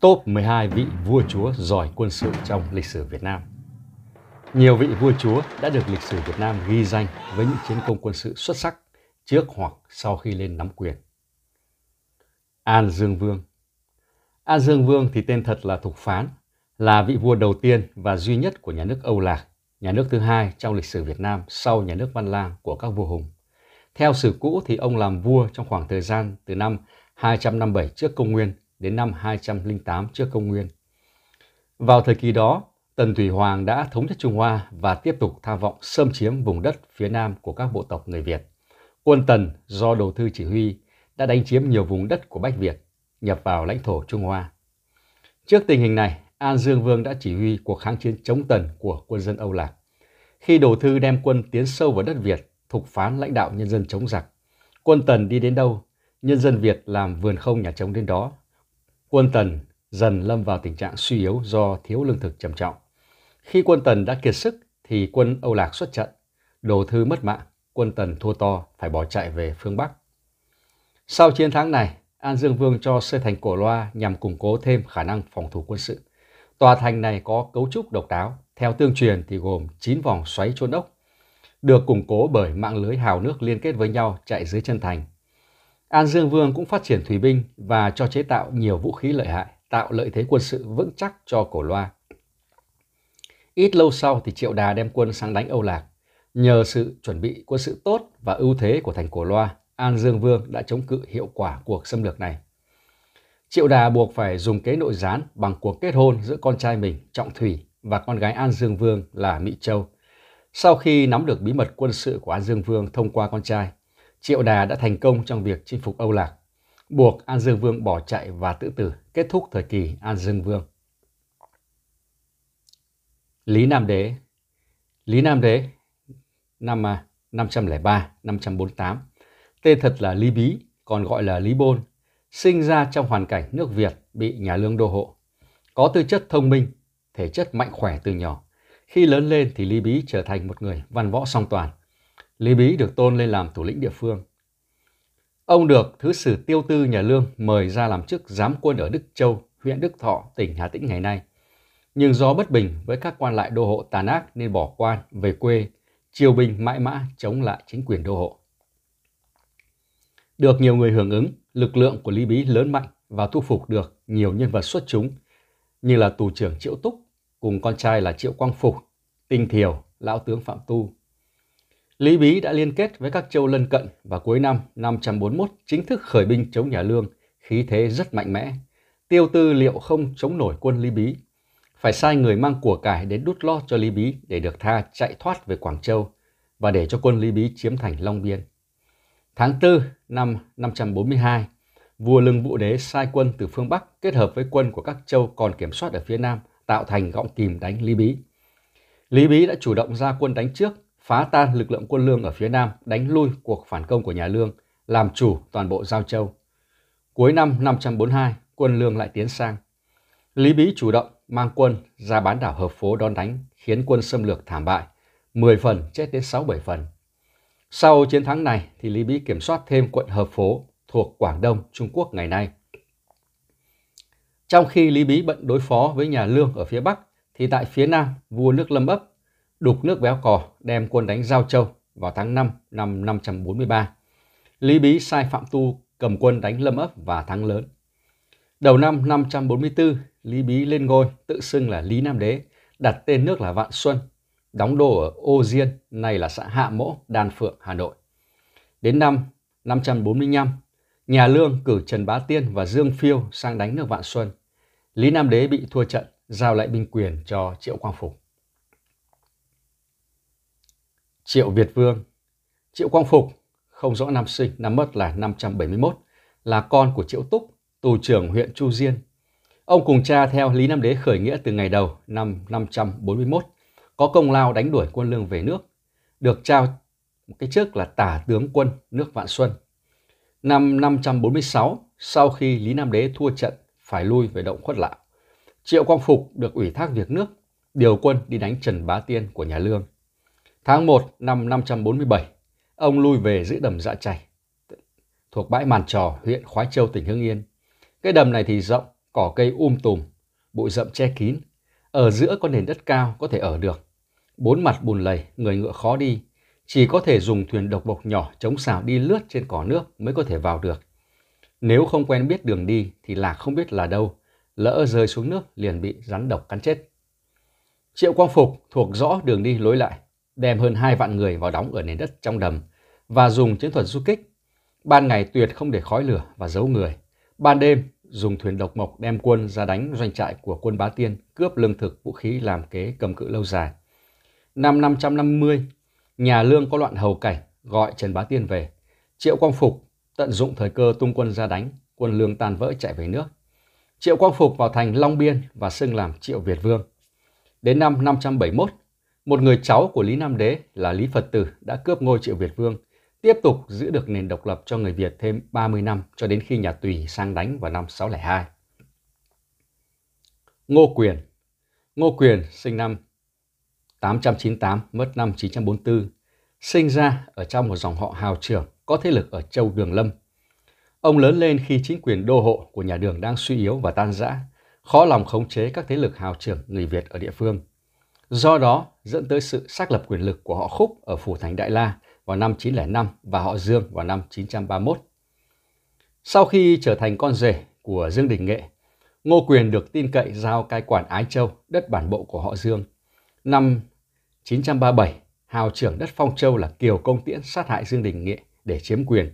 top 12 vị vua chúa giỏi quân sự trong lịch sử Việt Nam. Nhiều vị vua chúa đã được lịch sử Việt Nam ghi danh với những chiến công quân sự xuất sắc trước hoặc sau khi lên nắm quyền. An Dương Vương An Dương Vương thì tên thật là Thục Phán, là vị vua đầu tiên và duy nhất của nhà nước Âu Lạc, nhà nước thứ hai trong lịch sử Việt Nam sau nhà nước Văn Lang của các vua Hùng. Theo sử cũ thì ông làm vua trong khoảng thời gian từ năm 257 trước công nguyên đến năm 208 trước công nguyên. Vào thời kỳ đó, Tần Thủy Hoàng đã thống nhất Trung Hoa và tiếp tục tham vọng xâm chiếm vùng đất phía nam của các bộ tộc người Việt. Quân Tần do đầu thư chỉ huy đã đánh chiếm nhiều vùng đất của Bách Việt, nhập vào lãnh thổ Trung Hoa. Trước tình hình này, An Dương Vương đã chỉ huy cuộc kháng chiến chống Tần của quân dân Âu Lạc. Khi đồ thư đem quân tiến sâu vào đất Việt, thục phán lãnh đạo nhân dân chống giặc, quân Tần đi đến đâu, nhân dân Việt làm vườn không nhà trống đến đó quân Tần dần lâm vào tình trạng suy yếu do thiếu lương thực trầm trọng. Khi quân Tần đã kiệt sức thì quân Âu Lạc xuất trận, đồ thư mất mạng, quân Tần thua to phải bỏ chạy về phương Bắc. Sau chiến thắng này, An Dương Vương cho xây thành cổ loa nhằm củng cố thêm khả năng phòng thủ quân sự. Tòa thành này có cấu trúc độc đáo, theo tương truyền thì gồm 9 vòng xoáy trôn ốc, được củng cố bởi mạng lưới hào nước liên kết với nhau chạy dưới chân thành An Dương Vương cũng phát triển thủy binh và cho chế tạo nhiều vũ khí lợi hại, tạo lợi thế quân sự vững chắc cho Cổ Loa. Ít lâu sau thì Triệu Đà đem quân sang đánh Âu Lạc. Nhờ sự chuẩn bị quân sự tốt và ưu thế của thành Cổ Loa, An Dương Vương đã chống cự hiệu quả cuộc xâm lược này. Triệu Đà buộc phải dùng kế nội gián bằng cuộc kết hôn giữa con trai mình Trọng Thủy và con gái An Dương Vương là Mỹ Châu. Sau khi nắm được bí mật quân sự của An Dương Vương thông qua con trai, Triệu Đà đã thành công trong việc chinh phục Âu Lạc, buộc An Dương Vương bỏ chạy và tự tử, kết thúc thời kỳ An Dương Vương. Lý Nam Đế Lý Nam Đế năm 503-548, à, tên thật là Lý Bí, còn gọi là Lý Bôn, sinh ra trong hoàn cảnh nước Việt bị nhà lương đô hộ. Có tư chất thông minh, thể chất mạnh khỏe từ nhỏ. Khi lớn lên thì Lý Bí trở thành một người văn võ song toàn. Lý Bí được tôn lên làm thủ lĩnh địa phương. Ông được Thứ sử Tiêu Tư nhà Lương mời ra làm chức giám quân ở Đức Châu, huyện Đức Thọ, tỉnh Hà Tĩnh ngày nay. Nhưng do bất bình với các quan lại đô hộ tàn ác nên bỏ quan, về quê, triều binh mãi mã chống lại chính quyền đô hộ. Được nhiều người hưởng ứng, lực lượng của Lý Bí lớn mạnh và thu phục được nhiều nhân vật xuất chúng như là tù trưởng Triệu Túc cùng con trai là Triệu Quang Phục, Tinh Thiều, Lão tướng Phạm Tu, Lý Bí đã liên kết với các châu lân cận và cuối năm 541 chính thức khởi binh chống nhà Lương, khí thế rất mạnh mẽ. Tiêu Tư liệu không chống nổi quân Lý Bí, phải sai người mang của cải đến đút lót cho Lý Bí để được tha chạy thoát về Quảng Châu và để cho quân Lý Bí chiếm thành Long Biên. Tháng 4 năm 542, vua Lương Vũ Đế sai quân từ phương Bắc kết hợp với quân của các châu còn kiểm soát ở phía Nam tạo thành gọng kìm đánh Lý Bí. Lý Bí đã chủ động ra quân đánh trước phá tan lực lượng quân lương ở phía Nam đánh lui cuộc phản công của nhà lương, làm chủ toàn bộ Giao Châu. Cuối năm 542, quân lương lại tiến sang. Lý Bí chủ động mang quân ra bán đảo Hợp Phố đón đánh, khiến quân xâm lược thảm bại, 10 phần chết đến 6-7 phần. Sau chiến thắng này thì Lý Bí kiểm soát thêm quận Hợp Phố thuộc Quảng Đông, Trung Quốc ngày nay. Trong khi Lý Bí bận đối phó với nhà Lương ở phía Bắc, thì tại phía Nam, vua nước Lâm ấp đục nước béo cò đem quân đánh Giao Châu vào tháng 5 năm 543. Lý Bí sai Phạm Tu cầm quân đánh Lâm ấp và thắng lớn. Đầu năm 544, Lý Bí lên ngôi, tự xưng là Lý Nam Đế, đặt tên nước là Vạn Xuân, đóng đô ở Ô Diên, nay là xã Hạ Mỗ, Đan Phượng, Hà Nội. Đến năm 545, nhà Lương cử Trần Bá Tiên và Dương Phiêu sang đánh nước Vạn Xuân. Lý Nam Đế bị thua trận, giao lại binh quyền cho Triệu Quang Phục. Triệu Việt Vương, Triệu Quang Phục, không rõ năm sinh, năm mất là 571, là con của Triệu Túc, tù trưởng huyện Chu Diên. Ông cùng cha theo Lý Nam Đế khởi nghĩa từ ngày đầu năm 541, có công lao đánh đuổi quân lương về nước, được trao một cái chức là tả tướng quân nước Vạn Xuân. Năm 546, sau khi Lý Nam Đế thua trận phải lui về động khuất lạo, Triệu Quang Phục được ủy thác việc nước, điều quân đi đánh Trần Bá Tiên của nhà Lương. Tháng 1 năm 547, ông lui về giữ đầm dạ chảy, thuộc bãi Màn Trò, huyện Khói Châu, tỉnh Hưng Yên. Cái đầm này thì rộng, cỏ cây um tùm, bụi rậm che kín. Ở giữa có nền đất cao có thể ở được. Bốn mặt bùn lầy, người ngựa khó đi. Chỉ có thể dùng thuyền độc bộc nhỏ chống xào đi lướt trên cỏ nước mới có thể vào được. Nếu không quen biết đường đi thì lạc không biết là đâu, lỡ rơi xuống nước liền bị rắn độc cắn chết. Triệu Quang Phục thuộc rõ đường đi lối lại, đem hơn 2 vạn người vào đóng ở nền đất trong đầm và dùng chiến thuật du kích. Ban ngày tuyệt không để khói lửa và giấu người. Ban đêm dùng thuyền độc mộc đem quân ra đánh doanh trại của quân Bá Tiên, cướp lương thực, vũ khí làm kế cầm cự lâu dài. Năm 550, nhà Lương có loạn hầu cảnh, gọi Trần Bá Tiên về. Triệu Quang Phục tận dụng thời cơ tung quân ra đánh, quân Lương tan vỡ chạy về nước. Triệu Quang Phục vào thành Long Biên và xưng làm Triệu Việt Vương. Đến năm 571, một người cháu của Lý Nam Đế là Lý Phật Tử đã cướp ngôi triệu Việt Vương, tiếp tục giữ được nền độc lập cho người Việt thêm 30 năm cho đến khi nhà Tùy sang đánh vào năm 602. Ngô Quyền Ngô Quyền sinh năm 898, mất năm 944, sinh ra ở trong một dòng họ hào trưởng có thế lực ở châu Đường Lâm. Ông lớn lên khi chính quyền đô hộ của nhà Đường đang suy yếu và tan rã, khó lòng khống chế các thế lực hào trưởng người Việt ở địa phương. Do đó, dẫn tới sự xác lập quyền lực của họ Khúc ở phủ thành Đại La vào năm 905 và họ Dương vào năm 931. Sau khi trở thành con rể của Dương Đình Nghệ, Ngô Quyền được tin cậy giao cai quản Ái Châu, đất bản bộ của họ Dương. Năm 937, hào trưởng đất Phong Châu là Kiều Công Tiễn sát hại Dương Đình Nghệ để chiếm quyền,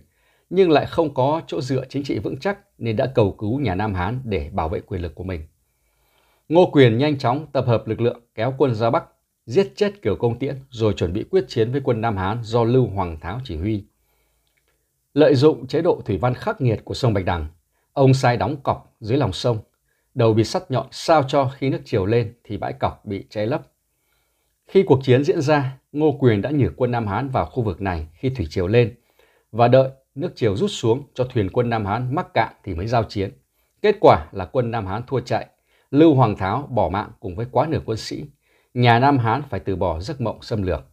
nhưng lại không có chỗ dựa chính trị vững chắc nên đã cầu cứu nhà Nam Hán để bảo vệ quyền lực của mình. Ngô Quyền nhanh chóng tập hợp lực lượng kéo quân ra Bắc giết chết kiểu Công Tiễn rồi chuẩn bị quyết chiến với quân Nam Hán do Lưu Hoàng Tháo chỉ huy. Lợi dụng chế độ thủy văn khắc nghiệt của sông Bạch Đằng, ông sai đóng cọc dưới lòng sông, đầu bị sắt nhọn sao cho khi nước chiều lên thì bãi cọc bị che lấp. Khi cuộc chiến diễn ra, Ngô Quyền đã nhử quân Nam Hán vào khu vực này khi thủy chiều lên và đợi nước chiều rút xuống cho thuyền quân Nam Hán mắc cạn thì mới giao chiến. Kết quả là quân Nam Hán thua chạy, Lưu Hoàng Tháo bỏ mạng cùng với quá nửa quân sĩ nhà Nam Hán phải từ bỏ giấc mộng xâm lược.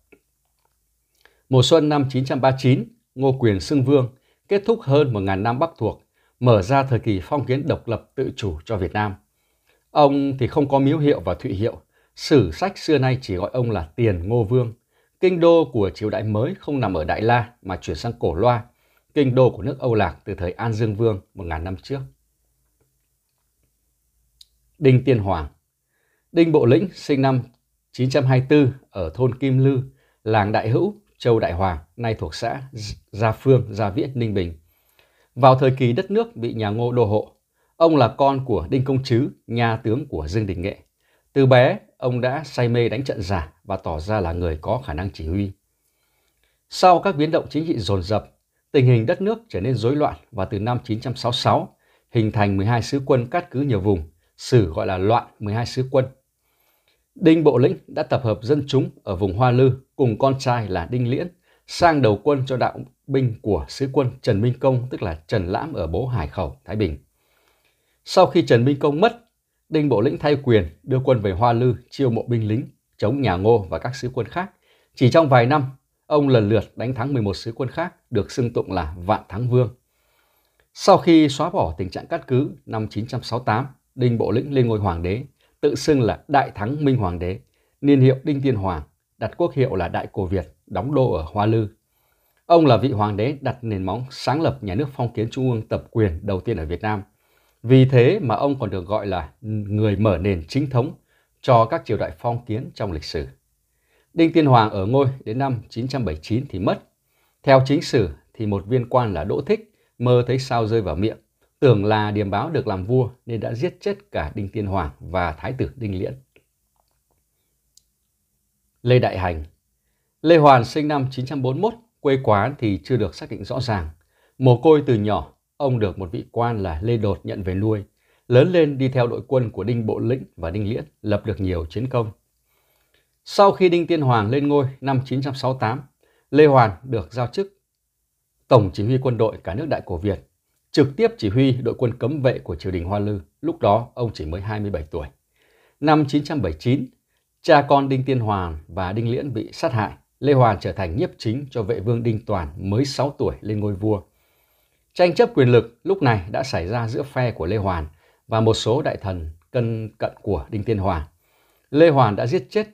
Mùa xuân năm 939, Ngô Quyền xưng vương, kết thúc hơn 1.000 năm Bắc thuộc, mở ra thời kỳ phong kiến độc lập tự chủ cho Việt Nam. Ông thì không có miếu hiệu và thụy hiệu, sử sách xưa nay chỉ gọi ông là Tiền Ngô Vương. Kinh đô của triều đại mới không nằm ở Đại La mà chuyển sang Cổ Loa, kinh đô của nước Âu Lạc từ thời An Dương Vương 1.000 năm trước. Đinh Tiên Hoàng Đinh Bộ Lĩnh sinh năm 924 ở thôn Kim Lư, làng Đại Hữu, Châu Đại Hòa, nay thuộc xã Gia Phương, Gia Viễn, Ninh Bình. Vào thời kỳ đất nước bị nhà Ngô đô hộ, ông là con của Đinh Công Trứ, nhà tướng của Dương Đình Nghệ. Từ bé, ông đã say mê đánh trận giả và tỏ ra là người có khả năng chỉ huy. Sau các biến động chính trị dồn dập, tình hình đất nước trở nên rối loạn và từ năm 966 hình thành 12 sứ quân cát cứ nhiều vùng, sử gọi là loạn 12 sứ quân Đinh Bộ Lĩnh đã tập hợp dân chúng ở vùng Hoa Lư cùng con trai là Đinh Liễn sang đầu quân cho đạo binh của sứ quân Trần Minh Công tức là Trần Lãm ở bố Hải Khẩu, Thái Bình. Sau khi Trần Minh Công mất, Đinh Bộ Lĩnh thay quyền đưa quân về Hoa Lư chiêu mộ binh lính chống nhà Ngô và các sứ quân khác. Chỉ trong vài năm, ông lần lượt đánh thắng 11 sứ quân khác được xưng tụng là Vạn Thắng Vương. Sau khi xóa bỏ tình trạng cát cứ năm 968, Đinh Bộ Lĩnh lên ngôi hoàng đế tự xưng là Đại Thắng Minh Hoàng Đế, niên hiệu Đinh Tiên Hoàng, đặt quốc hiệu là Đại Cổ Việt, đóng đô ở Hoa Lư. Ông là vị hoàng đế đặt nền móng sáng lập nhà nước phong kiến trung ương tập quyền đầu tiên ở Việt Nam. Vì thế mà ông còn được gọi là người mở nền chính thống cho các triều đại phong kiến trong lịch sử. Đinh Tiên Hoàng ở ngôi đến năm 979 thì mất. Theo chính sử thì một viên quan là Đỗ Thích mơ thấy sao rơi vào miệng Tưởng là Điềm Báo được làm vua nên đã giết chết cả Đinh Tiên Hoàng và Thái tử Đinh Liễn. Lê Đại Hành Lê Hoàn sinh năm 941, quê quán thì chưa được xác định rõ ràng. Mồ côi từ nhỏ, ông được một vị quan là Lê Đột nhận về nuôi. Lớn lên đi theo đội quân của Đinh Bộ Lĩnh và Đinh Liễn, lập được nhiều chiến công. Sau khi Đinh Tiên Hoàng lên ngôi năm 968, Lê Hoàn được giao chức Tổng chỉ huy quân đội cả nước Đại Cổ Việt trực tiếp chỉ huy đội quân cấm vệ của triều đình Hoa Lư, lúc đó ông chỉ mới 27 tuổi. Năm 979, cha con Đinh Tiên Hoàn và Đinh Liễn bị sát hại, Lê Hoàn trở thành nhiếp chính cho vệ vương Đinh Toàn mới 6 tuổi lên ngôi vua. Tranh chấp quyền lực lúc này đã xảy ra giữa phe của Lê Hoàn và một số đại thần cân cận của Đinh Tiên Hoàn. Lê Hoàn đã giết chết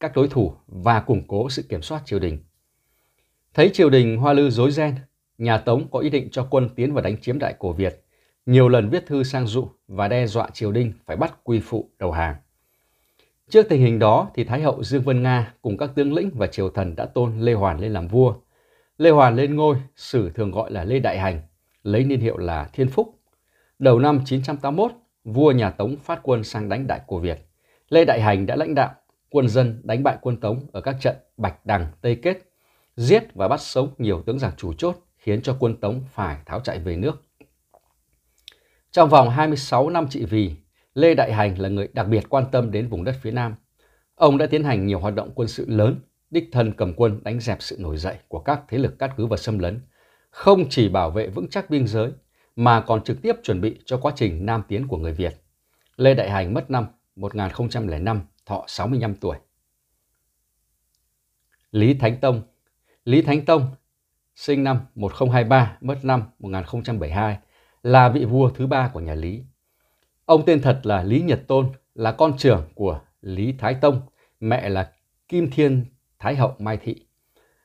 các đối thủ và củng cố sự kiểm soát triều đình. Thấy triều đình Hoa Lư rối ren, nhà Tống có ý định cho quân tiến vào đánh chiếm đại cổ Việt, nhiều lần viết thư sang dụ và đe dọa triều đình phải bắt quy phụ đầu hàng. Trước tình hình đó thì Thái hậu Dương Vân Nga cùng các tướng lĩnh và triều thần đã tôn Lê Hoàn lên làm vua. Lê Hoàn lên ngôi, sử thường gọi là Lê Đại Hành, lấy niên hiệu là Thiên Phúc. Đầu năm 981, vua nhà Tống phát quân sang đánh đại cổ Việt. Lê Đại Hành đã lãnh đạo quân dân đánh bại quân Tống ở các trận Bạch Đằng, Tây Kết, giết và bắt sống nhiều tướng giặc chủ chốt, khiến cho quân Tống phải tháo chạy về nước. Trong vòng 26 năm trị vì, Lê Đại Hành là người đặc biệt quan tâm đến vùng đất phía Nam. Ông đã tiến hành nhiều hoạt động quân sự lớn, đích thân cầm quân đánh dẹp sự nổi dậy của các thế lực cát cứ và xâm lấn, không chỉ bảo vệ vững chắc biên giới mà còn trực tiếp chuẩn bị cho quá trình nam tiến của người Việt. Lê Đại Hành mất năm 1005, thọ 65 tuổi. Lý Thánh Tông Lý Thánh Tông sinh năm 1023, mất năm 1072, là vị vua thứ ba của nhà Lý. Ông tên thật là Lý Nhật Tôn, là con trưởng của Lý Thái Tông, mẹ là Kim Thiên Thái Hậu Mai Thị.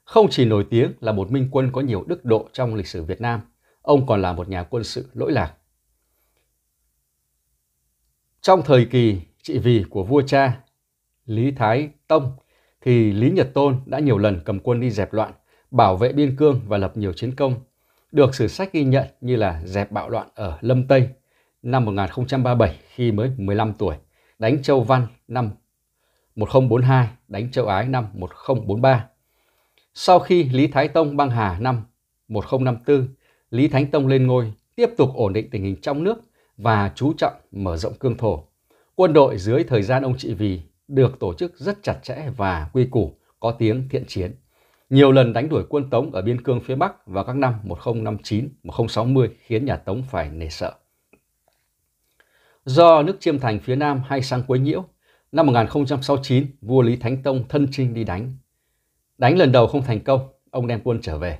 Không chỉ nổi tiếng là một minh quân có nhiều đức độ trong lịch sử Việt Nam, ông còn là một nhà quân sự lỗi lạc. Trong thời kỳ trị vì của vua cha Lý Thái Tông thì Lý Nhật Tôn đã nhiều lần cầm quân đi dẹp loạn, bảo vệ biên cương và lập nhiều chiến công, được sử sách ghi nhận như là dẹp bạo loạn ở Lâm Tây năm 1037 khi mới 15 tuổi, đánh châu Văn năm 1042, đánh châu Ái năm 1043. Sau khi Lý Thái Tông băng hà năm 1054, Lý Thánh Tông lên ngôi, tiếp tục ổn định tình hình trong nước và chú trọng mở rộng cương thổ. Quân đội dưới thời gian ông trị vì được tổ chức rất chặt chẽ và quy củ, có tiếng thiện chiến nhiều lần đánh đuổi quân Tống ở biên cương phía Bắc vào các năm 1059, 1060 khiến nhà Tống phải nề sợ. Do nước chiêm thành phía Nam hay sang quấy nhiễu, năm 1069 vua Lý Thánh Tông thân chinh đi đánh. Đánh lần đầu không thành công, ông đem quân trở về.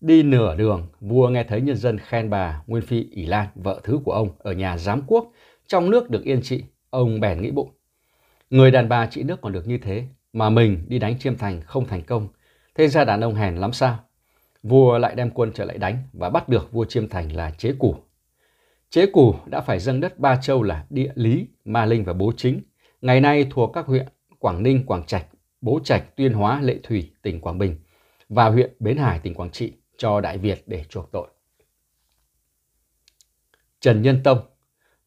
Đi nửa đường, vua nghe thấy nhân dân khen bà Nguyên Phi ỷ Lan, vợ thứ của ông, ở nhà giám quốc, trong nước được yên trị, ông bèn nghĩ bụng. Người đàn bà trị nước còn được như thế, mà mình đi đánh chiêm thành không thành công – Thế ra đàn ông hèn lắm sao? Vua lại đem quân trở lại đánh và bắt được vua Chiêm Thành là Chế Củ. Chế Củ đã phải dâng đất Ba Châu là Địa Lý, Ma Linh và Bố Chính, ngày nay thuộc các huyện Quảng Ninh, Quảng Trạch, Bố Trạch, Tuyên Hóa, Lệ Thủy, tỉnh Quảng Bình và huyện Bến Hải, tỉnh Quảng Trị cho Đại Việt để chuộc tội. Trần Nhân Tông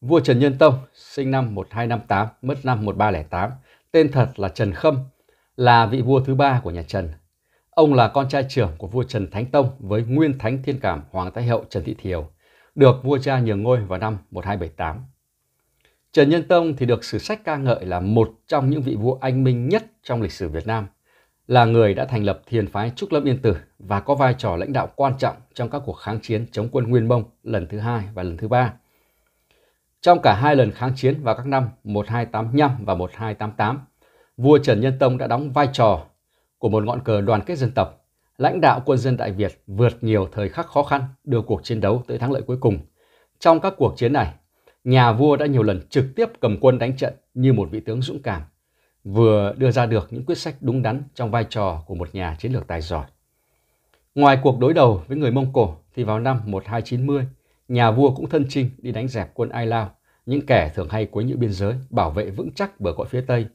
Vua Trần Nhân Tông, sinh năm 1258, mất năm 1308, tên thật là Trần Khâm, là vị vua thứ ba của nhà Trần, Ông là con trai trưởng của vua Trần Thánh Tông với nguyên thánh thiên cảm Hoàng Thái Hậu Trần Thị Thiều, được vua cha nhường ngôi vào năm 1278. Trần Nhân Tông thì được sử sách ca ngợi là một trong những vị vua anh minh nhất trong lịch sử Việt Nam, là người đã thành lập thiền phái Trúc Lâm Yên Tử và có vai trò lãnh đạo quan trọng trong các cuộc kháng chiến chống quân Nguyên Mông lần thứ hai và lần thứ ba. Trong cả hai lần kháng chiến vào các năm 1285 và 1288, vua Trần Nhân Tông đã đóng vai trò của một ngọn cờ đoàn kết dân tộc, lãnh đạo quân dân Đại Việt vượt nhiều thời khắc khó khăn đưa cuộc chiến đấu tới thắng lợi cuối cùng. Trong các cuộc chiến này, nhà vua đã nhiều lần trực tiếp cầm quân đánh trận như một vị tướng dũng cảm, vừa đưa ra được những quyết sách đúng đắn trong vai trò của một nhà chiến lược tài giỏi. Ngoài cuộc đối đầu với người Mông Cổ thì vào năm 1290, nhà vua cũng thân chinh đi đánh dẹp quân Ai Lao, những kẻ thường hay quấy nhiễu biên giới, bảo vệ vững chắc bờ cõi phía Tây –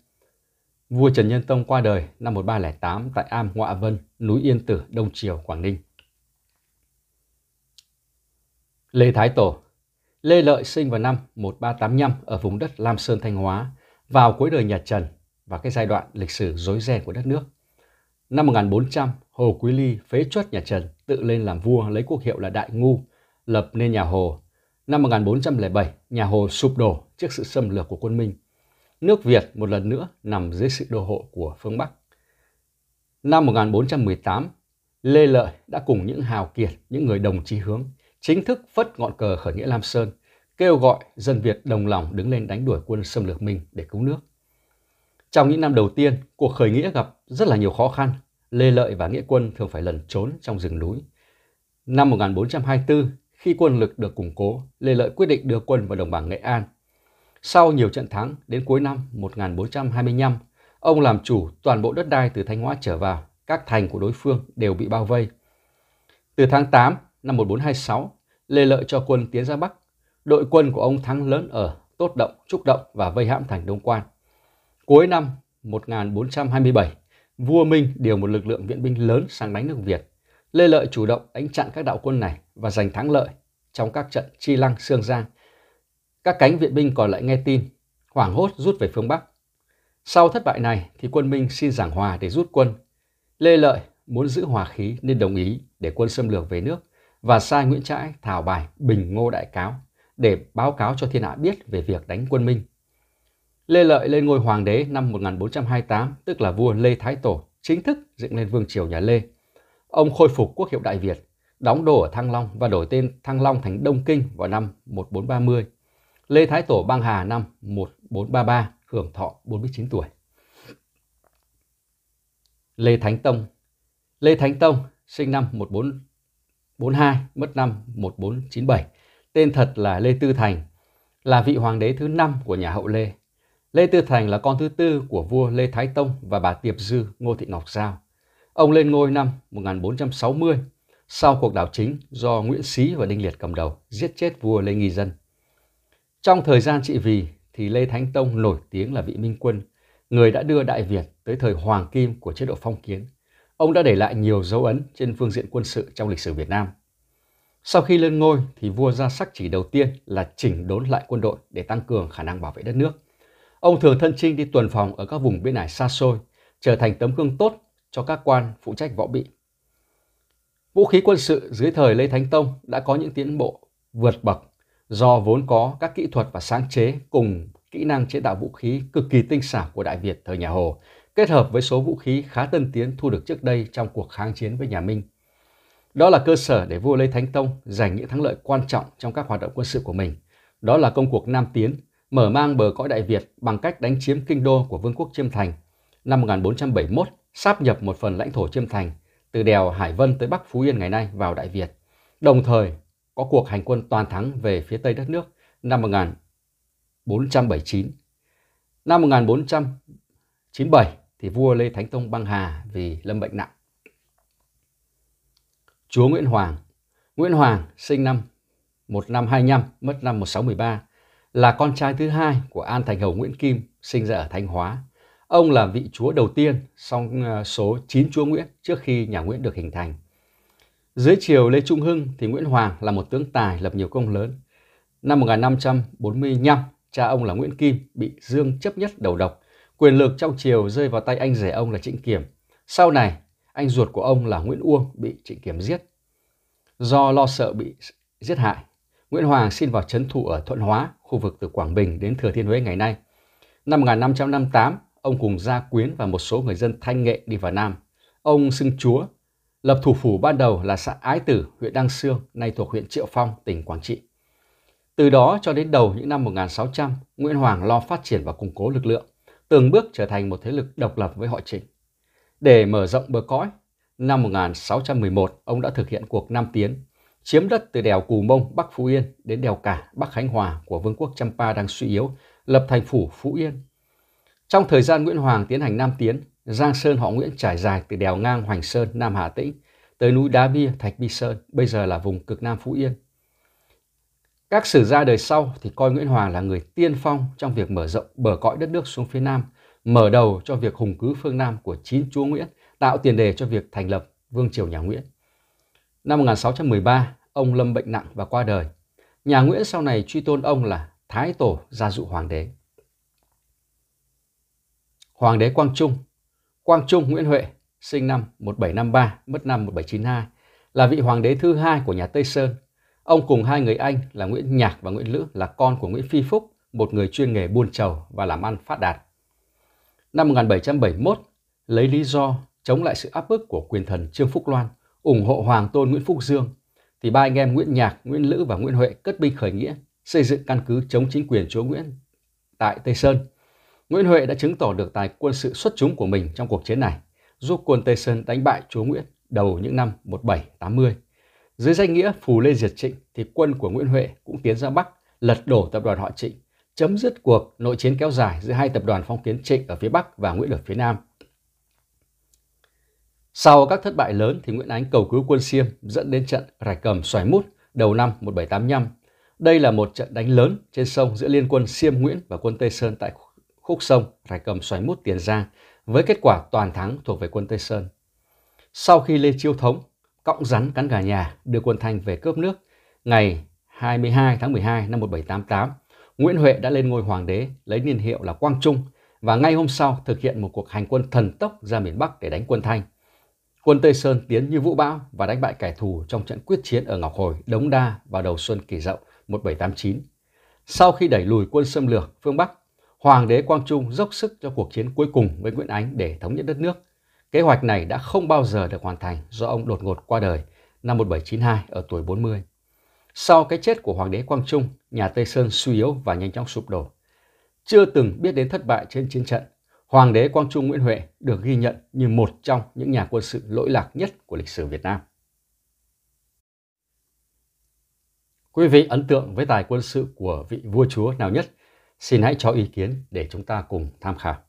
Vua Trần Nhân Tông qua đời năm 1308 tại Am Ngoạ Vân, núi Yên Tử, Đông Triều, Quảng Ninh. Lê Thái Tổ Lê Lợi sinh vào năm 1385 ở vùng đất Lam Sơn Thanh Hóa vào cuối đời nhà Trần và cái giai đoạn lịch sử rối ren của đất nước. Năm 1400, Hồ Quý Ly phế chuất nhà Trần tự lên làm vua lấy quốc hiệu là Đại Ngu, lập nên nhà Hồ. Năm 1407, nhà Hồ sụp đổ trước sự xâm lược của quân Minh nước Việt một lần nữa nằm dưới sự đô hộ của phương Bắc. Năm 1418, Lê Lợi đã cùng những hào kiệt, những người đồng chí hướng, chính thức phất ngọn cờ khởi nghĩa Lam Sơn, kêu gọi dân Việt đồng lòng đứng lên đánh đuổi quân xâm lược Minh để cứu nước. Trong những năm đầu tiên, cuộc khởi nghĩa gặp rất là nhiều khó khăn. Lê Lợi và Nghĩa quân thường phải lần trốn trong rừng núi. Năm 1424, khi quân lực được củng cố, Lê Lợi quyết định đưa quân vào đồng bằng Nghệ An sau nhiều trận thắng, đến cuối năm 1425, ông làm chủ toàn bộ đất đai từ Thanh Hóa trở vào, các thành của đối phương đều bị bao vây. Từ tháng 8 năm 1426, Lê Lợi cho quân tiến ra Bắc. Đội quân của ông thắng lớn ở Tốt Động, Trúc Động và vây hãm thành Đông Quan. Cuối năm 1427, vua Minh điều một lực lượng viện binh lớn sang đánh nước Việt. Lê Lợi chủ động đánh chặn các đạo quân này và giành thắng lợi trong các trận Chi Lăng, Sương Giang. Các cánh viện binh còn lại nghe tin, hoảng hốt rút về phương Bắc. Sau thất bại này thì quân Minh xin giảng hòa để rút quân. Lê Lợi muốn giữ hòa khí nên đồng ý để quân xâm lược về nước và sai Nguyễn Trãi thảo bài Bình Ngô Đại Cáo để báo cáo cho thiên hạ biết về việc đánh quân Minh. Lê Lợi lên ngôi hoàng đế năm 1428, tức là vua Lê Thái Tổ, chính thức dựng lên vương triều nhà Lê. Ông khôi phục quốc hiệu Đại Việt, đóng đô ở Thăng Long và đổi tên Thăng Long thành Đông Kinh vào năm 1430 Lê Thái Tổ Bang Hà năm 1433, hưởng thọ 49 tuổi. Lê Thánh Tông Lê Thánh Tông sinh năm 1442, mất năm 1497. Tên thật là Lê Tư Thành, là vị hoàng đế thứ năm của nhà hậu Lê. Lê Tư Thành là con thứ tư của vua Lê Thái Tông và bà Tiệp Dư Ngô Thị Ngọc Giao. Ông lên ngôi năm 1460 sau cuộc đảo chính do Nguyễn Xí và Đinh Liệt cầm đầu giết chết vua Lê Nghi Dân trong thời gian trị vì thì Lê Thánh Tông nổi tiếng là vị minh quân, người đã đưa Đại Việt tới thời hoàng kim của chế độ phong kiến. Ông đã để lại nhiều dấu ấn trên phương diện quân sự trong lịch sử Việt Nam. Sau khi lên ngôi thì vua ra sắc chỉ đầu tiên là chỉnh đốn lại quân đội để tăng cường khả năng bảo vệ đất nước. Ông thường thân chinh đi tuần phòng ở các vùng biên ải xa xôi, trở thành tấm gương tốt cho các quan phụ trách võ bị. Vũ khí quân sự dưới thời Lê Thánh Tông đã có những tiến bộ vượt bậc do vốn có các kỹ thuật và sáng chế cùng kỹ năng chế tạo vũ khí cực kỳ tinh xảo của Đại Việt thời nhà Hồ, kết hợp với số vũ khí khá tân tiến thu được trước đây trong cuộc kháng chiến với nhà Minh. Đó là cơ sở để vua Lê Thánh Tông giành những thắng lợi quan trọng trong các hoạt động quân sự của mình. Đó là công cuộc Nam Tiến, mở mang bờ cõi Đại Việt bằng cách đánh chiếm kinh đô của Vương quốc Chiêm Thành. Năm 1471, sáp nhập một phần lãnh thổ Chiêm Thành từ đèo Hải Vân tới Bắc Phú Yên ngày nay vào Đại Việt, đồng thời có cuộc hành quân toàn thắng về phía tây đất nước năm 1479. Năm 1497 thì vua Lê Thánh Tông băng hà vì lâm bệnh nặng. Chúa Nguyễn Hoàng Nguyễn Hoàng sinh năm 1525, mất năm 1613, là con trai thứ hai của An Thành Hầu Nguyễn Kim, sinh ra ở Thanh Hóa. Ông là vị chúa đầu tiên trong ờ, số 9 chúa Nguyễn trước khi nhà Nguyễn được hình thành. Dưới triều Lê Trung Hưng thì Nguyễn Hoàng là một tướng tài lập nhiều công lớn. Năm 1545, cha ông là Nguyễn Kim bị Dương chấp nhất đầu độc. Quyền lực trong triều rơi vào tay anh rể ông là Trịnh Kiểm. Sau này, anh ruột của ông là Nguyễn Uông bị Trịnh Kiểm giết. Do lo sợ bị giết hại, Nguyễn Hoàng xin vào trấn thủ ở Thuận Hóa, khu vực từ Quảng Bình đến Thừa Thiên Huế ngày nay. Năm 1558, ông cùng Gia Quyến và một số người dân Thanh Nghệ đi vào Nam. Ông xưng chúa Lập thủ phủ ban đầu là xã Ái Tử, huyện Đăng Sương, nay thuộc huyện Triệu Phong, tỉnh Quảng Trị. Từ đó cho đến đầu những năm 1600, Nguyễn Hoàng lo phát triển và củng cố lực lượng, từng bước trở thành một thế lực độc lập với họ Trịnh. Để mở rộng bờ cõi, năm 1611 ông đã thực hiện cuộc Nam Tiến, chiếm đất từ đèo Cù Mông Bắc Phú Yên đến đèo Cả Bắc Khánh Hòa của Vương quốc Champa đang suy yếu, lập thành phủ Phú Yên trong thời gian Nguyễn Hoàng tiến hành Nam Tiến, Giang Sơn họ Nguyễn trải dài từ đèo ngang Hoành Sơn, Nam Hà Tĩnh, tới núi Đá Bia, Thạch Bi Sơn, bây giờ là vùng cực Nam Phú Yên. Các sử gia đời sau thì coi Nguyễn Hoàng là người tiên phong trong việc mở rộng bờ cõi đất nước xuống phía Nam, mở đầu cho việc hùng cứ phương Nam của chín chúa Nguyễn, tạo tiền đề cho việc thành lập vương triều nhà Nguyễn. Năm 1613, ông lâm bệnh nặng và qua đời. Nhà Nguyễn sau này truy tôn ông là Thái Tổ Gia Dụ Hoàng đế. Hoàng đế Quang Trung, Quang Trung Nguyễn Huệ, sinh năm 1753, mất năm 1792, là vị hoàng đế thứ hai của nhà Tây Sơn. Ông cùng hai người anh là Nguyễn Nhạc và Nguyễn Lữ là con của Nguyễn Phi Phúc, một người chuyên nghề buôn trầu và làm ăn phát đạt. Năm 1771, lấy lý do chống lại sự áp bức của quyền thần Trương Phúc Loan, ủng hộ Hoàng tôn Nguyễn Phúc Dương, thì ba anh em Nguyễn Nhạc, Nguyễn Lữ và Nguyễn Huệ cất binh khởi nghĩa, xây dựng căn cứ chống chính quyền chúa Nguyễn tại Tây Sơn Nguyễn Huệ đã chứng tỏ được tài quân sự xuất chúng của mình trong cuộc chiến này, giúp quân Tây Sơn đánh bại chúa Nguyễn đầu những năm 1780. Dưới danh nghĩa phù Lê Diệt Trịnh thì quân của Nguyễn Huệ cũng tiến ra Bắc, lật đổ tập đoàn họ Trịnh, chấm dứt cuộc nội chiến kéo dài giữa hai tập đoàn phong kiến Trịnh ở phía Bắc và Nguyễn ở phía Nam. Sau các thất bại lớn thì Nguyễn Ánh cầu cứu quân Xiêm dẫn đến trận Rạch Cầm xoài mút đầu năm 1785. Đây là một trận đánh lớn trên sông giữa liên quân Xiêm Nguyễn và quân Tây Sơn tại khúc sông, Rạch Cầm xoáy mút Tiền Giang với kết quả toàn thắng thuộc về quân Tây Sơn. Sau khi Lê Chiêu Thống, cọng rắn cắn gà nhà đưa quân Thanh về cướp nước, ngày 22 tháng 12 năm 1788, Nguyễn Huệ đã lên ngôi hoàng đế lấy niên hiệu là Quang Trung và ngay hôm sau thực hiện một cuộc hành quân thần tốc ra miền Bắc để đánh quân Thanh. Quân Tây Sơn tiến như vũ bão và đánh bại kẻ thù trong trận quyết chiến ở Ngọc Hồi, Đống Đa vào đầu xuân kỷ dậu 1789. Sau khi đẩy lùi quân xâm lược phương Bắc, Hoàng đế Quang Trung dốc sức cho cuộc chiến cuối cùng với Nguyễn Ánh để thống nhất đất nước. Kế hoạch này đã không bao giờ được hoàn thành do ông đột ngột qua đời năm 1792 ở tuổi 40. Sau cái chết của Hoàng đế Quang Trung, nhà Tây Sơn suy yếu và nhanh chóng sụp đổ. Chưa từng biết đến thất bại trên chiến trận, Hoàng đế Quang Trung Nguyễn Huệ được ghi nhận như một trong những nhà quân sự lỗi lạc nhất của lịch sử Việt Nam. Quý vị ấn tượng với tài quân sự của vị vua chúa nào nhất – Xin hãy cho ý kiến để chúng ta cùng tham khảo.